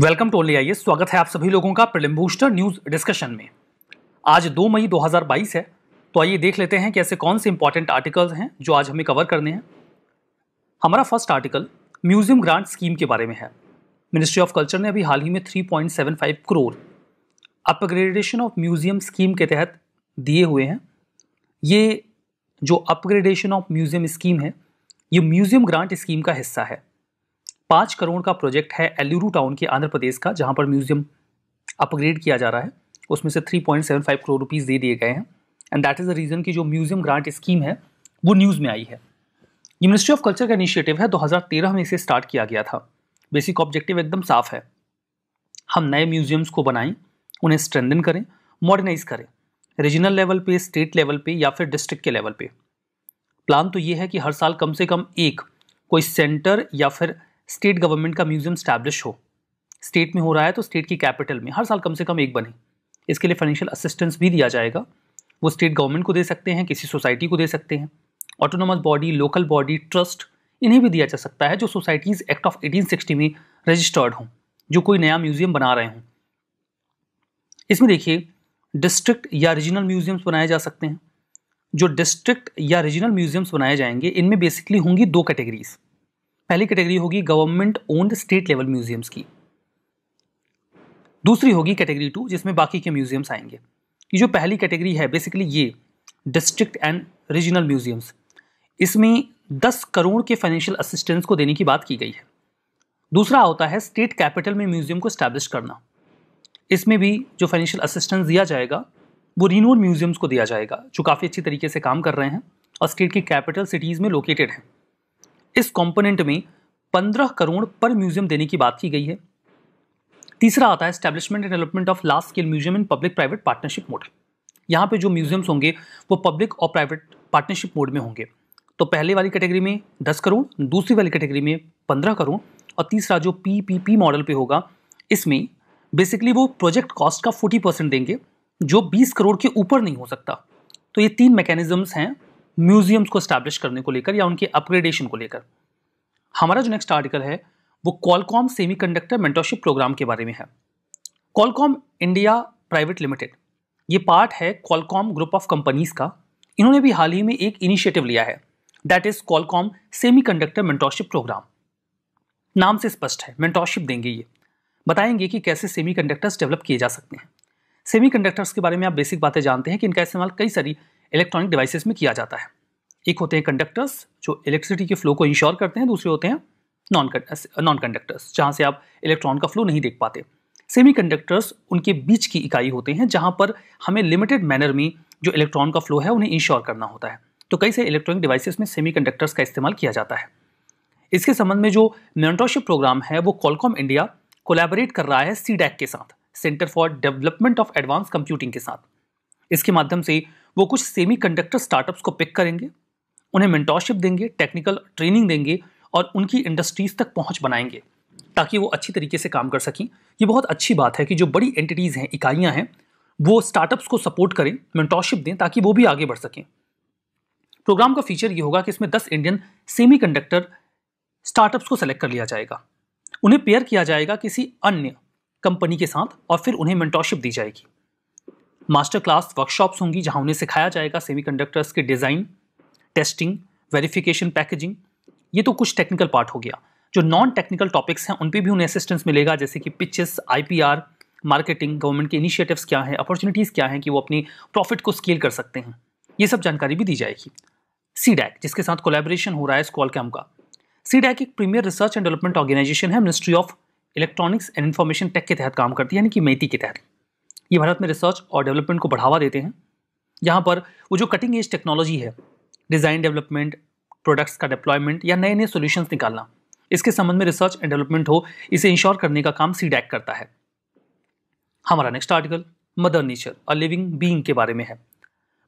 welcome to only आइए स्वागत है आप सभी लोगों का प्रिलिम बूस्टर न्यूज डिस्कशन में आज 2 मई 2022 है तो आइए देख लेते हैं कि ऐसे कौन से इंपॉर्टेंट आर्टिकल्स हैं जो आज हमें कवर करने हैं हमारा first article museum grant scheme के बारे में है मिनिस्ट्री ऑफ कल्चर ने अभी हाल ही में 3.75 crore upgradation of museum scheme के तहत दिए हुए हैं ये जो अपग्रेडेशन ऑफ म्यूजियम स्कीम है ये म्यूजियम ग्रांट स्कीम का हिस्सा है पाँच करोड़ का प्रोजेक्ट है एल्यूरू टाउन के आंध्र प्रदेश का जहाँ पर म्यूजियम अपग्रेड किया जा रहा है उसमें से three point seven five crore rupees दे दिए गए हैं and that is the reason कि जो म्यूजियम ग्रांट स्कीम है वो न्यूज़ में आई है ये मिनिस्ट्री ऑफ कल्चर का इनिशिएटिव है 2013 में इसे स्टार्ट किया गया था बेसिक ऑब्जेक्टिव एकदम साफ है हम नए म्यूजियम्स को बनाएं उन्हें स्ट्रेंदन करें मॉडर्नाइज करें रीजनल लेवल पे स्टेट लेवल पे या फिर डिस्ट्रिक्ट के लेवल पे प्लान तो ये है कि हर साल कम से कम एक कोई सेंटर या फिर स्टेट गवर्नमेंट का म्यूजियम स्टैब्लिश हो स्टेट में हो रहा है तो स्टेट की कैपिटल में हर साल कम से कम एक बने इसके लिए फाइनेंशियल असिस्टेंस भी दिया जाएगा वो स्टेट गवर्नमेंट को दे सकते हैं किसी सोसाइटी को दे सकते हैं autonomous body local body trust इन्हें भी दिया जा सकता है जो सोसाइटीज़ एक्ट ऑफ 1860 में रजिस्टर्ड हों जो कोई नया म्यूजियम बना रहे हों इसमें देखिए डिस्ट्रिक्ट या रीजनल म्यूजियम्स बनाए जा सकते हैं जो डिस्ट्रिक्ट या रीजनल म्यूजियम्स बनाए जाएंगे इनमें बेसिकली होंगी दो कैटेगरीज पहली कैटेगरी होगी government owned state level museums की दूसरी होगी कैटेगरी टू जिसमें बाकी के म्यूजियम्स आएंगे ये जो पहली कैटेगरी है बेसिकली ये डिस्ट्रिक्ट एंड रीजनल म्यूजियम्स इसमें दस करोड़ के फाइनेंशियल असिस्टेंस को देने की बात की गई है दूसरा होता है स्टेट कैपिटल में म्यूजियम को स्टैब्लिश करना इसमें भी जो फाइनेंशियल असिस्टेंस दिया जाएगा वो रिनोड म्यूजियम्स को दिया जाएगा जो काफ़ी अच्छी तरीके से काम कर रहे हैं और स्टेट की कैपिटल सिटीज़ में लोकेटेड हैं इस कंपोनेंट में पंद्रह करोड़ पर म्यूजियम देने की बात की गई है तीसरा आता है establishment and development of large scale museum in public private partnership mode यहाँ पे जो म्यूजियम्स होंगे वो पब्लिक और प्राइवेट पार्टनरशिप मोड में होंगे तो पहले वाली कैटेगरी में दस करोड़ दूसरी वाली कैटेगरी में पंद्रह करोड़ और तीसरा जो पी पी पी मॉडल पे होगा इसमें बेसिकली वो प्रोजेक्ट कॉस्ट का फोर्टी परसेंट देंगे जो बीस करोड़ के ऊपर नहीं हो सकता तो ये तीन मैकेनिज़म्स हैं म्यूजियम्स को स्टैब्लिश करने को लेकर या उनके अपग्रेडेशन को लेकर हमारा जो नेक्स्ट आर्टिकल है वो Qualcomm semiconductor mentorship programme के बारे में है कॉलकॉम इंडिया प्राइवेट लिमिटेड ये पार्ट है कॉलकॉम ग्रुप ऑफ कंपनीज का इन्होंने भी हाल ही में एक इनिशिएटिव लिया है that is Qualcomm semiconductor mentorship programme नाम से स्पष्ट है मेंटरशिप देंगे ये बताएंगे कि कैसे कंडक्टर्स डेवलप किए जा सकते हैं कंडक्टर्स के बारे में आप बेसिक बातें जानते हैं कि इनका इस्तेमाल कई सारी इलेक्ट्रॉनिक डिवाइसेस में किया जाता है एक होते हैं कंडक्टर्स जो इलेक्ट्रिसिटी के फ्लो को इंश्योर करते हैं दूसरे होते हैं नॉन नॉन कंडक्टर्स जहाँ से आप इलेक्ट्रॉन का फ्लो नहीं देख पाते सेमी कंडक्टर्स उनके बीच की इकाई होते हैं जहाँ पर हमें लिमिटेड मैनर में जो इलेक्ट्रॉन का फ्लो है उन्हें इंश्योर करना होता है तो कई सारे इलेक्ट्रॉनिक डिवाइसेस में सेमी कंडक्टर्स का इस्तेमाल किया जाता है इसके संबंध में जो मेंटरशिप प्रोग्राम है वो कॉलकॉम इंडिया कोलैबोरेट कर रहा है सी के साथ centre for development of advance computing के साथ इसके माध्यम से वो कुछ सेमी कंडक्टर स्टार्टअप्स को पिक करेंगे उन्हें मेंटोरशिप देंगे टेक्निकल ट्रेनिंग देंगे और उनकी इंडस्ट्रीज तक पहुंच बनाएंगे ताकि वो अच्छी तरीके से काम कर सकें ये बहुत अच्छी बात है कि जो बड़ी एंटिटीज़ हैं इकाइयाँ हैं वो स्टार्टअप्स को सपोर्ट करें मेंटोरशिप दें ताकि वो भी आगे बढ़ सकें प्रोग्राम का फीचर ये होगा कि इसमें दस इंडियन सेमी कंडक्टर स्टार्टअप्स को सेलेक्ट कर लिया जाएगा उन्हें पेयर किया जाएगा किसी अन्य कंपनी के साथ और फिर उन्हें मेंटोरशिप दी जाएगी मास्टर क्लास वर्कशॉप्स होंगी जहां उन्हें सिखाया जाएगा कंडक्टर्स के डिज़ाइन टेस्टिंग वेरिफिकेशन पैकेजिंग ये तो कुछ टेक्निकल पार्ट हो गया जो नॉन टेक्निकल टॉपिक्स हैं उन पर भी उन्हें असिस्टेंस मिलेगा जैसे कि पिचेस आई मार्केटिंग गवर्नमेंट के इनिशिएटिव्स क्या हैं अपॉर्चुनिटीज़ क्या हैं कि वो अपनी प्रॉफिट को स्केल कर सकते हैं ये सब जानकारी भी दी जाएगी सी डैक जिसके साथ कोलेबोरेशन हो रहा है स्कॉल कैम का सी डैक एक premier research and development organisation है ministry of electronics and information tech के तहत काम करती है यानी कि मेती के तहत ये भारत में रिसर्च और डेवलपमेंट को बढ़ावा देते हैं यहाँ पर वो जो कटिंग एज टेक्नोलॉजी है डिज़ाइन डेवलपमेंट प्रोडक्ट्स का डिप्लॉयमेंट या नए नए सोल्यूशंस निकालना इसके संबंध में रिसर्च एंड डेवलपमेंट हो इसे इंश्योर करने का काम सी करता है हमारा next article mother nature a living being के बारे में है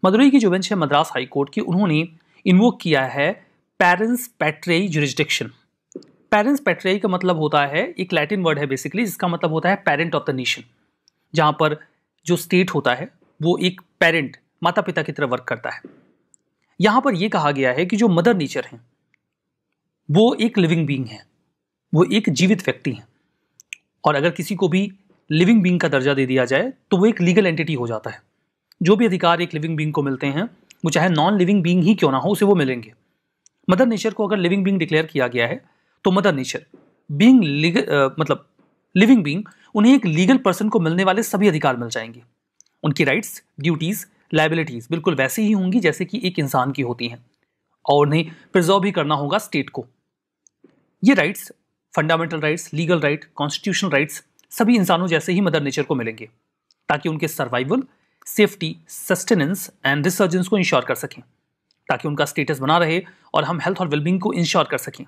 मदुरई की जो बेंच है मद्रास हाई कोर्ट की उन्होंने इन्वोक किया है parens patriae jurisdiction parens patriae का मतलब होता है एक लैटिन वर्ड है बेसिकली जिसका मतलब होता है पेरेंट ऑफ द नेशन जहाँ पर जो स्टेट होता है वो एक पेरेंट माता पिता की तरह वर्क करता है यहाँ पर यह कहा गया है कि जो मदर नेचर हैं वो एक लिविंग बींग है वो एक जीवित व्यक्ति हैं और अगर किसी को भी लिविंग बींग का दर्जा दे दिया जाए तो वो एक लीगल एंटिटी हो जाता है जो भी अधिकार एक लिविंग बींग को मिलते हैं वो चाहे नॉन लिविंग बींग ही क्यों ना हो उसे वो मिलेंगे मदर नेचर को अगर लिविंग बींग डिक्लेयर किया गया है तो मदर नेचर बींग मतलब लिविंग बींग उन्हें एक लीगल पर्सन को मिलने वाले सभी अधिकार मिल जाएंगे उनकी राइट्स ड्यूटीज़ लाइबिलिटीज़ बिल्कुल वैसे ही होंगी जैसे कि एक इंसान की होती हैं और उन्हें प्रिजर्व भी करना होगा स्टेट को ये rights fundamental rights legal right constitutional rights सभी इंसानों जैसे ही मदर नेचर को मिलेंगे ताकि उनके survival safety sustenance and resurgence को इंश्योर कर सकें ताकि उनका स्टेटस बना रहे और हम हेल्थ और वेलबींग को इंश्योर कर सकें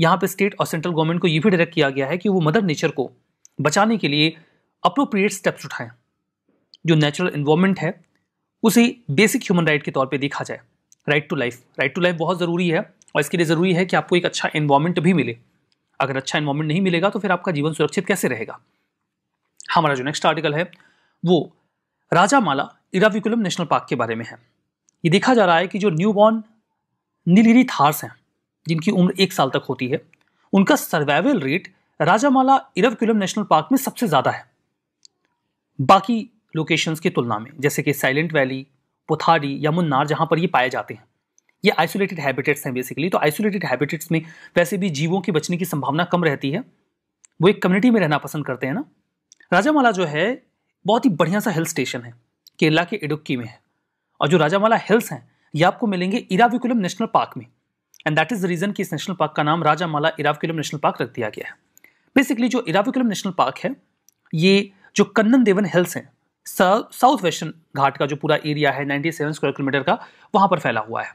यहाँ पे स्टेट और सेंट्रल गवर्नमेंट को ये भी डायरेक्ट किया गया है कि वो मदर नेचर को बचाने के लिए अप्रोप्रिएट स्टेप्स उठाएं जो नेचुरल इन्वॉर्मेंट है उसे बेसिक ह्यूमन राइट के तौर पे देखा जाए right to life right to life बहुत ज़रूरी है और इसके लिए ज़रूरी है कि आपको एक अच्छा इन्वॉर्मेंट भी मिले अगर अच्छा इन्वॉर्मेंट नहीं मिलेगा तो फिर आपका जीवन सुरक्षित कैसे रहेगा हमारा जो नेक्स्ट आर्टिकल है वो Rajamala Eravikulam national park के बारे में है ये देखा जा रहा है कि जो न्यू बॉर्न नीलिरी थार्स हैं जिनकी उम्र एक साल तक होती है उनका survival rate Rajamala Eravikulam national park में सबसे ज़्यादा है बाकी लोकेशंस की तुलना में जैसे कि साइलेंट वैली पुथाड़ी या मुन्नार जहाँ पर ये पाए जाते हैं ये आइसोलेटेड हैबिटेट्स हैं बेसिकली तो आइसोलेटेड हैबिटेट्स में वैसे भी जीवों के बचने की संभावना कम रहती है वो एक कम्युनिटी में रहना पसंद करते हैं ना राजामाला जो है बहुत ही बढ़िया सा हिल स्टेशन है केरला के इडुक्की में है और जो राजामाला हिल्स हैं ये आपको मिलेंगे इराविकुलम नेशनल पार्क में and that is the reason कि इस नेशनल पार्क का नाम राजामाला इराविकुलम नेशनल पार्क रख दिया गया है बेसिकली जो इराविकुलम नेशनल पार्क है ये जो कन्नन देवन हिल्स हैं साउथ वेस्टर्न घाट का जो पूरा एरिया है 97 स्क्वायर किलोमीटर का वहाँ पर फैला हुआ है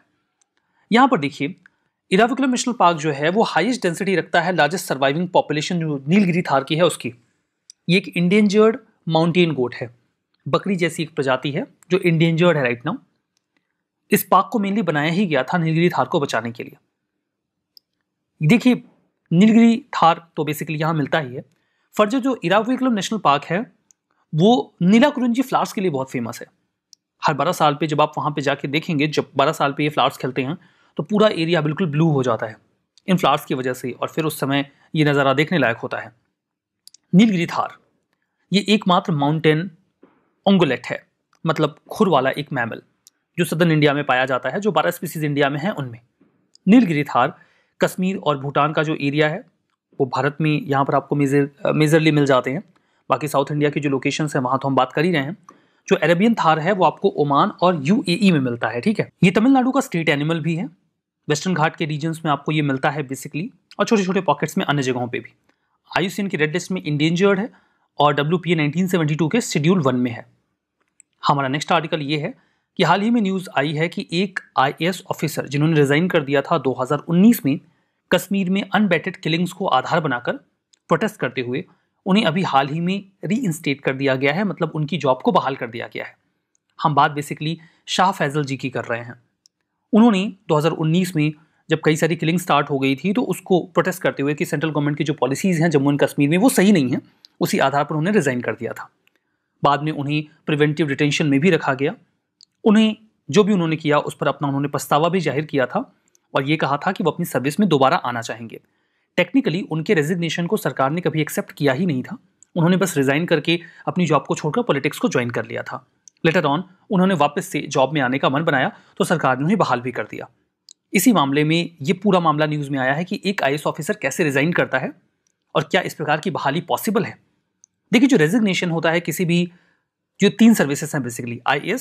यहाँ पर देखिए इराविकुलम नेशनल पार्क जो है वो हाईएस्ट डेंसिटी रखता है लार्जेस्ट सर्वाइविंग पॉपुलेशन जो नीलगिरी थार की है उसकी ये एक इंडेंजर्ड माउंटेन गोट है बकरी जैसी एक प्रजाति है जो इंडेंजर्ड है राइट नाउ इस पार्क को मेनली बनाया ही गया था नीलगिरी थार को बचाने के लिए देखिए नीलगिरी थार तो बेसिकली यहाँ मिलता ही है फर्ज जो इराविकुलम नेशनल पार्क है वो नीला कुरुंजी फ्लावर्स के लिए बहुत फेमस है हर बारह साल पे जब आप वहाँ पे जाके देखेंगे जब बारह साल पे ये फ्लावर्स खिलते हैं तो पूरा एरिया बिल्कुल ब्लू हो जाता है इन फ्लावर्स की वजह से और फिर उस समय ये नज़ारा देखने लायक होता है नीलगिरी थार ये एकमात्र माउंटेन ओंगोलेट है मतलब खुर वाला एक मैमल जो सदर्न इंडिया में पाया जाता है जो बारह स्पीसीज इंडिया में है उनमें नीलगिरी थार कश्मीर और भूटान का जो एरिया है वो भारत में यहाँ पर आपको मेजर मेजरली मिल जाते हैं बाकी साउथ इंडिया की जो लोकेशन है वहाँ तो हम बात कर ही रहे हैं जो अरेबियन थार है वो आपको ओमान और यू e में मिलता है ठीक है ये तमिलनाडु का स्टेट एनिमल भी है वेस्टर्न घाट के रीजन्स में आपको ये मिलता है बेसिकली और छोटे छोटे पॉकेट्स में अन्य जगहों पर भी आयुसीन की रेड लिस्ट में इंडेंजर्ड है और डब्ल्यू पी नाइनटीन के शेड्यूल वन में है हमारा नेक्स्ट आर्टिकल ये है कि हाल ही में न्यूज़ आई है कि एक आई ऑफिसर जिन्होंने रिज़ाइन कर दिया था 2019 में कश्मीर में अनबैटेड किलिंग्स को आधार बनाकर प्रोटेस्ट करते हुए उन्हें अभी हाल ही में रीइंस्टेट कर दिया गया है मतलब उनकी जॉब को बहाल कर दिया गया है हम बात बेसिकली शाह फैजल जी की कर रहे हैं उन्होंने 2019 में जब कई सारी किलिंग स्टार्ट हो गई थी तो उसको प्रोटेस्ट करते हुए कि सेंट्रल गवर्नमेंट की जो पॉलिसीज़ हैं जम्मू एंड कश्मीर में वो सही नहीं है उसी आधार पर उन्हें रिज़ाइन कर दिया था बाद में उन्हें प्रिवेंटिव डिटेंशन में भी रखा गया उन्हें जो भी उन्होंने किया उस पर अपना उन्होंने पछतावा भी जाहिर किया था और ये कहा था कि वो अपनी सर्विस में दोबारा आना चाहेंगे टेक्निकली उनके रेजिग्नेशन को सरकार ने कभी एक्सेप्ट किया ही नहीं था उन्होंने बस रिज़ाइन करके अपनी जॉब को छोड़कर पॉलिटिक्स को ज्वाइन कर लिया था लेटर ऑन उन्होंने वापस से जॉब में आने का मन बनाया तो सरकार ने उन्हें बहाल भी कर दिया इसी मामले में ये पूरा मामला न्यूज़ में आया है कि एक आई ऑफिसर कैसे रिज़ाइन करता है और क्या इस प्रकार की बहाली पॉसिबल है देखिए जो रेजिग्नेशन होता है किसी भी जो तीन सर्विसेज हैं बेसिकली आई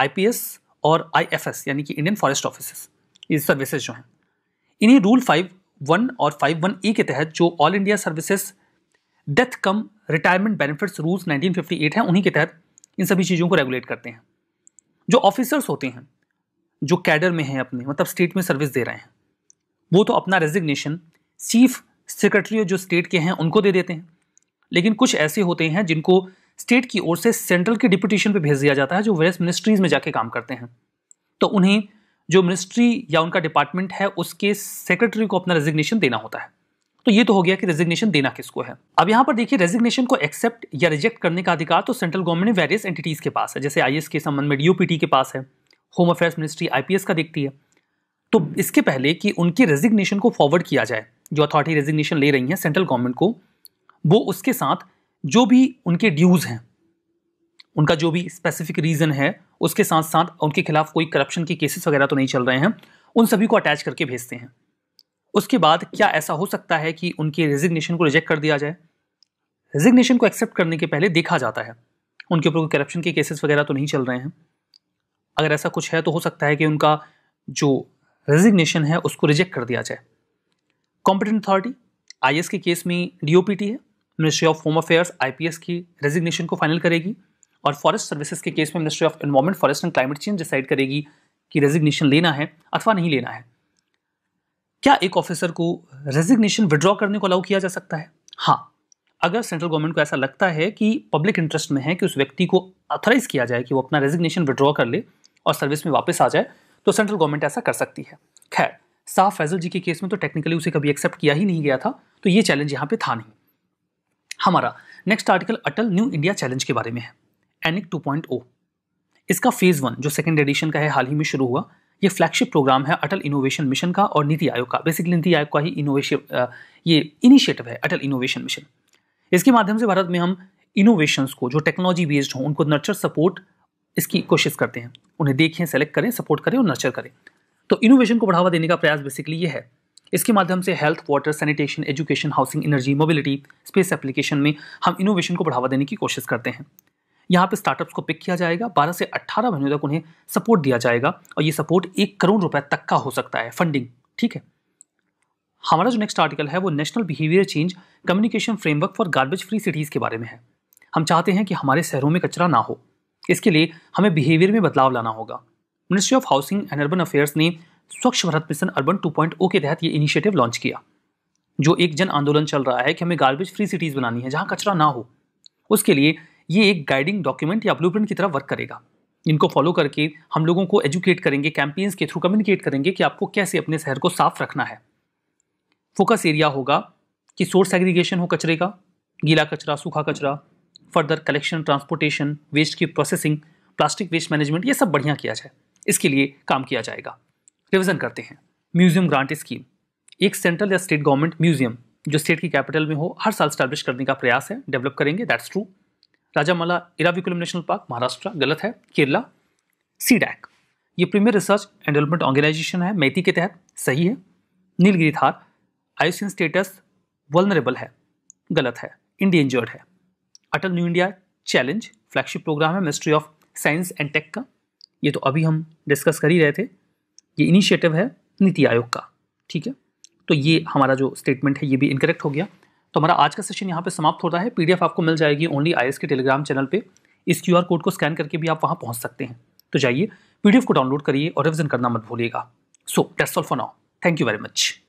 आई और आई यानी कि इंडियन फॉरेस्ट ऑफिस ये सर्विसेज जो हैं इन्हें रूल फाइव वन और फाइव वन ई के तहत जो all India services death cum retirement benefits rules 1958 हैं उन्हीं के तहत इन सभी चीज़ों को रेगुलेट करते हैं जो ऑफिसर्स होते हैं जो कैडर में हैं अपने मतलब स्टेट में सर्विस दे रहे हैं वो तो अपना रेजिग्नेशन चीफ सेक्रेटरी जो स्टेट के हैं उनको दे देते हैं लेकिन कुछ ऐसे होते हैं जिनको स्टेट की ओर से सेंट्रल के डिप्यूटेशन पे भेज दिया जाता है जो वेरियस मिनिस्ट्रीज में जाके काम करते हैं तो उन्हें जो मिनिस्ट्री या उनका डिपार्टमेंट है उसके सेक्रेटरी को अपना रेजिग्नेशन देना होता है तो ये तो हो गया कि रेजिग्नेशन देना किसको है अब यहाँ पर देखिए रेजिग्नेशन को एक्सेप्ट या रिजेक्ट करने का अधिकार तो सेंट्रल गवर्नमेंट ने वेरियस एंटिटीज के पास है जैसे आई के संबंध में डी के पास है होम अफेयर्स मिनिस्ट्री आई का देखती है तो इसके पहले कि उनके रेजिग्नेशन को फॉरवर्ड किया जाए जो अथॉरिटी रेजिग्नेशन ले रही है सेंट्रल गवर्नमेंट को वो उसके साथ जो भी उनके ड्यूज़ हैं उनका जो भी स्पेसिफिक रीज़न है उसके साथ साथ उनके खिलाफ कोई करप्शन के केसेस वगैरह तो नहीं चल रहे हैं उन सभी को अटैच करके भेजते हैं उसके बाद क्या ऐसा हो सकता है कि उनके रेजिग्नेशन को रिजेक्ट कर दिया जाए रेजिग्नेशन को एक्सेप्ट करने के पहले देखा जाता है उनके ऊपर कोई करप्शन के केसेस वगैरह तो नहीं चल रहे हैं अगर ऐसा कुछ है तो हो सकता है कि उनका जो रेजिग्नेशन है उसको रिजेक्ट कर दिया जाए कॉम्पिटेंट अथॉरिटी आई के केस में डी है ministry of home affairs I की रेजिग्नेशन को फाइनल करेगी और फॉरेस्ट सर्विसेज के केस में ministry of environment forest and climate change decide करेगी कि रेजिग्नेशन लेना है अथवा नहीं लेना है क्या एक ऑफिसर को रेजिग्नेशन विड्रॉ करने को अलाउ किया जा सकता है हाँ अगर सेंट्रल गवर्नमेंट को ऐसा लगता है कि पब्लिक इंटरेस्ट में है कि उस व्यक्ति को अथोराइज किया जाए कि वो अपना रेजिग्नेशन विड्रॉ कर ले और सर्विस में वापस आ जाए तो सेंट्रल गवर्नमेंट ऐसा कर सकती है खैर साफ फैजल जी के केस में तो टेक्निकली उसे कभी एक्सेप्ट किया ही नहीं गया था तो ये चैलेंज यहाँ पे था नहीं हमारा next article Atal new India challenge के बारे में है एनिक 2.0 e इसका फेज़ वन जो सेकेंड एडिशन का है हाल ही में शुरू हुआ ये फ्लैगशिप प्रोग्राम है अटल इनोवेशन मिशन का और नीति आयोग का बेसिकली नीति आयोग का ही इनोवेशन ये इनिशिएटिव है अटल इनोवेशन मिशन इसके माध्यम से भारत में हम इनोवेशंस को जो टेक्नोलॉजी बेस्ड हों उनको नर्चर सपोर्ट इसकी कोशिश करते हैं उन्हें देखें सेलेक्ट करें सपोर्ट करें और नर्चर करें तो इनोवेशन को बढ़ावा देने का प्रयास बेसिकली ये है इसके माध्यम से health water sanitation education housing energy mobility space application में हम इनोवेशन को बढ़ावा देने की कोशिश करते हैं यहाँ पे स्टार्टअप्स को पिक किया जाएगा 12 से 18 महीनों तक उन्हें सपोर्ट दिया जाएगा और ये सपोर्ट एक करोड़ रुपए तक का हो सकता है फंडिंग ठीक है हमारा जो नेक्स्ट आर्टिकल है वो national behaviour change communication framework for garbage free cities के बारे में है हम चाहते हैं कि हमारे शहरों में कचरा ना हो इसके लिए हमें बिहेवियर में बदलाव लाना होगा ministry of housing and urban affairs ने स्वच्छ भारत मिशन अर्बन 2.0 के तहत ये इनिशिएटिव लॉन्च किया जो एक जन आंदोलन चल रहा है कि हमें गार्बेज फ्री सिटीज़ बनानी है जहाँ कचरा ना हो उसके लिए ये एक गाइडिंग डॉक्यूमेंट या ब्लूप्रिंट की तरह वर्क करेगा इनको फॉलो करके हम लोगों को एजुकेट करेंगे कैंपेन्स के थ्रू कम्युनिकेट करेंगे कि आपको कैसे अपने शहर को साफ रखना है फोकस एरिया होगा कि सोर्स एग्रीगेशन हो कचरे का गीला कचरा सूखा कचरा फर्दर कलेक्शन ट्रांसपोर्टेशन वेस्ट की प्रोसेसिंग प्लास्टिक वेस्ट मैनेजमेंट ये सब बढ़िया किया जाए इसके लिए काम किया जाएगा रिविजन करते हैं म्यूजियम ग्रांट स्कीम एक सेंट्रल या स्टेट गवर्नमेंट म्यूजियम जो स्टेट की कैपिटल में हो हर साल स्टैब्लिश करने का प्रयास है डेवलप करेंगे that's true Rajamala Eravikulam national park Maharashtra गलत है केरला सी डैक ये premier research and development organisation है मैती के तहत सही है Nilgiri tahr IUCN status vulnerable है गलत है इंडिया इंजर्ड है Atal new India challenge flagship programme है ministry of science and tech का ये तो अभी हम डिस्कस कर ही रहे थे ये इनिशिएटिव है नीति आयोग का ठीक है तो ये हमारा जो स्टेटमेंट है ये भी इनकरेक्ट हो गया तो हमारा आज का सेशन यहाँ पे समाप्त होता है पीडीएफ आपको मिल जाएगी ओनली आई के टेलीग्राम चैनल पे इस क्यू कोड को स्कैन करके भी आप वहाँ पहुँच सकते हैं तो जाइए पीडीएफ को डाउनलोड करिए और रिविजन करना मत भूलिएगा so that's all for now thank you very much